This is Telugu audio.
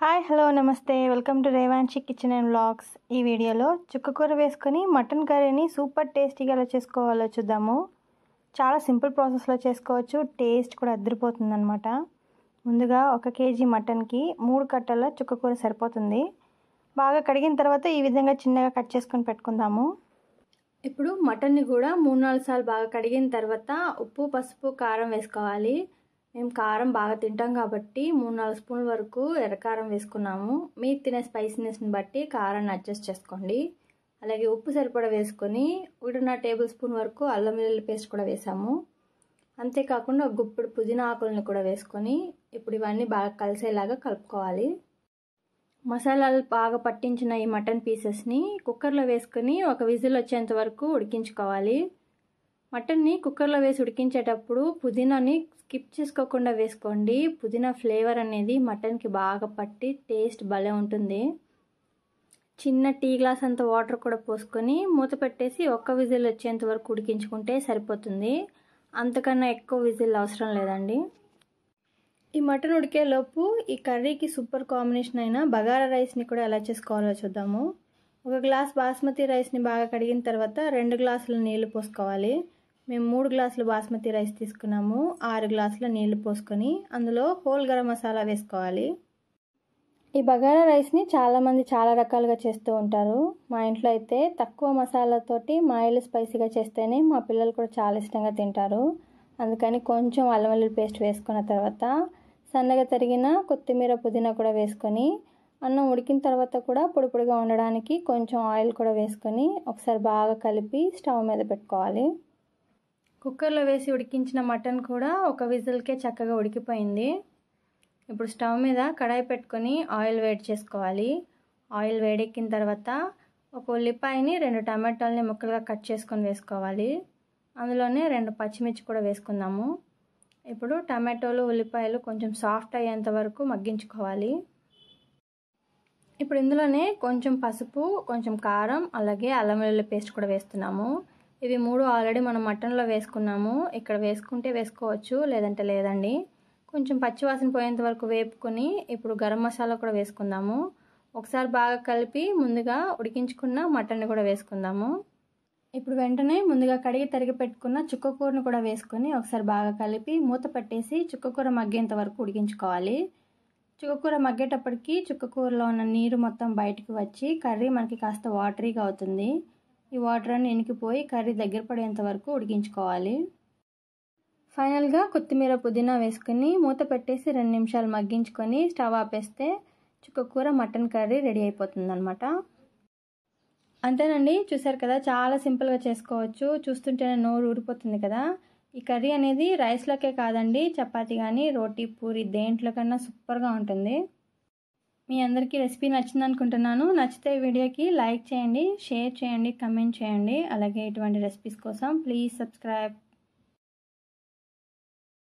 హాయ్ హలో నమస్తే welcome to Revanchi kitchen and vlogs ఈ వీడియోలో చుక్కకూర వేసుకొని మటన్ కర్రీని సూపర్ టేస్టీగా ఎలా చేసుకోవాలో చూద్దాము చాలా సింపుల్ ప్రాసెస్లో చేసుకోవచ్చు టేస్ట్ కూడా అనమాట ముందుగా ఒక కేజీ మటన్కి మూడు కట్టల చుక్కకూర సరిపోతుంది బాగా కడిగిన తర్వాత ఈ విధంగా చిన్నగా కట్ చేసుకొని పెట్టుకుందాము ఇప్పుడు మటన్ని కూడా మూడు నాలుగు సార్లు బాగా కడిగిన తర్వాత ఉప్పు పసుపు కారం వేసుకోవాలి మేము కారం బాగా తింటాం కాబట్టి మూడు నాలుగు స్పూన్ల వరకు ఎర్రకారం వేసుకున్నాము మీరు తినే స్పైసీనెస్ని బట్టి కారాన్ని అడ్జస్ట్ చేసుకోండి అలాగే ఉప్పు సరిపడా వేసుకొని ఉడిన టేబుల్ స్పూన్ వరకు అల్లం వెల్లుల్లి పేస్ట్ కూడా వేసాము అంతేకాకుండా ఒక గుప్పుడు పుదీనా ఆకులను కూడా వేసుకొని ఇప్పుడు ఇవన్నీ బాగా కలిసేలాగా కలుపుకోవాలి మసాలాలు బాగా పట్టించిన ఈ మటన్ పీసెస్ని కుక్కర్లో వేసుకొని ఒక విజిల్ వచ్చేంత వరకు ఉడికించుకోవాలి మటన్ని కుక్కర్లో వేసి ఉడికించేటప్పుడు పుదీనాని స్కిప్ చేసుకోకుండా వేసుకోండి పుదీనా ఫ్లేవర్ అనేది మటన్కి బాగా పట్టి టేస్ట్ భలే ఉంటుంది చిన్న టీ గ్లాస్ అంత వాటర్ కూడా పోసుకొని మూత పెట్టేసి ఒక్క విజిల్ వచ్చేంత వరకు ఉడికించుకుంటే సరిపోతుంది అంతకన్నా ఎక్కువ విజిల్ అవసరం లేదండి ఈ మటన్ ఉడికేలోపు ఈ కర్రీకి సూపర్ కాంబినేషన్ అయిన బగారా రైస్ని కూడా ఎలా చేసుకోవాలో చూద్దాము ఒక గ్లాస్ బాస్మతి రైస్ని బాగా కడిగిన తర్వాత రెండు గ్లాసుల నీళ్లు పోసుకోవాలి మేము మూడు గ్లాసులు బాస్మతి రైస్ తీసుకున్నాము ఆరు గ్లాసుల నీళ్లు పోసుకొని అందులో హోల్ గరం మసాలా వేసుకోవాలి ఈ బగారా రైస్ని చాలామంది చాలా రకాలుగా చేస్తూ ఉంటారు మా ఇంట్లో అయితే తక్కువ మసాలాతోటి మాయిల్ స్పైసీగా చేస్తేనే మా పిల్లలు కూడా చాలా ఇష్టంగా తింటారు అందుకని కొంచెం అల్లం వెల్లుల్లి పేస్ట్ వేసుకున్న తర్వాత సన్నగా తరిగిన కొత్తిమీర పుదీనా కూడా వేసుకొని అన్నం ఉడికిన తర్వాత కూడా పొడి పొడిగా ఉండడానికి కొంచెం ఆయిల్ కూడా వేసుకొని ఒకసారి బాగా కలిపి స్టవ్ మీద పెట్టుకోవాలి కుక్కర్లో వేసి ఉడికించిన మటన్ కూడా ఒక విజిల్కే చక్కగా ఉడికిపోయింది ఇప్పుడు స్టవ్ మీద కడాయి పెట్టుకొని ఆయిల్ వేడి చేసుకోవాలి ఆయిల్ వేడెక్కిన తర్వాత ఒక ఉల్లిపాయని రెండు టమాటాలని ముక్కలుగా కట్ చేసుకొని వేసుకోవాలి అందులోనే రెండు పచ్చిమిర్చి కూడా వేసుకుందాము ఇప్పుడు టమాటోలు ఉల్లిపాయలు కొంచెం సాఫ్ట్ అయ్యేంత వరకు మగ్గించుకోవాలి ఇప్పుడు ఇందులోనే కొంచెం పసుపు కొంచెం కారం అలాగే అల్లం వెల్లుల్లి పేస్ట్ కూడా వేస్తున్నాము ఇవి మూడు ఆల్రెడీ మనం మటన్లో వేసుకున్నాము ఇక్కడ వేసుకుంటే వేసుకోవచ్చు లేదంటే లేదండి కొంచెం పచ్చివాసన పోయేంత వరకు వేపుకొని ఇప్పుడు గరం మసాలా కూడా వేసుకుందాము ఒకసారి బాగా కలిపి ముందుగా ఉడికించుకున్న మటన్ని కూడా వేసుకుందాము ఇప్పుడు వెంటనే ముందుగా కడిగి తరిగి పెట్టుకున్న చుక్కకూరను కూడా వేసుకొని ఒకసారి బాగా కలిపి మూత పెట్టేసి చుక్కకూర మగ్గేంత వరకు ఉడికించుకోవాలి చుక్కకూర మగ్గేటప్పటికి చుక్కకూరలో ఉన్న నీరు మొత్తం బయటకు వచ్చి కర్రీ మనకి కాస్త వాటరీగా అవుతుంది ఈ వాటర్ అన్ని ఎనికిపోయి కర్రీ దగ్గర పడేంత వరకు ఉడికించుకోవాలి ఫైనల్గా కొత్తిమీర పుదీనా వేసుకుని మూత పెట్టేసి రెండు నిమిషాలు మగ్గించుకొని స్టవ్ ఆపేస్తే చుక్కకూర మటన్ కర్రీ రెడీ అయిపోతుందనమాట అంతేనండి చూసారు కదా చాలా సింపుల్గా చేసుకోవచ్చు చూస్తుంటేనే నోరు ఊరిపోతుంది కదా ఈ కర్రీ అనేది రైస్లోకే కాదండి చపాతి కానీ రోటీ పూరి దేంట్లో కన్నా సూపర్గా ఉంటుంది మీ అందరికీ రెసిపీ నచ్చింది అనుకుంటున్నాను నచ్చితే వీడియోకి లైక్ చేయండి షేర్ చేయండి కమెంట్ చేయండి అలాగే ఇటువంటి రెసిపీస్ కోసం ప్లీజ్ సబ్స్క్రైబ్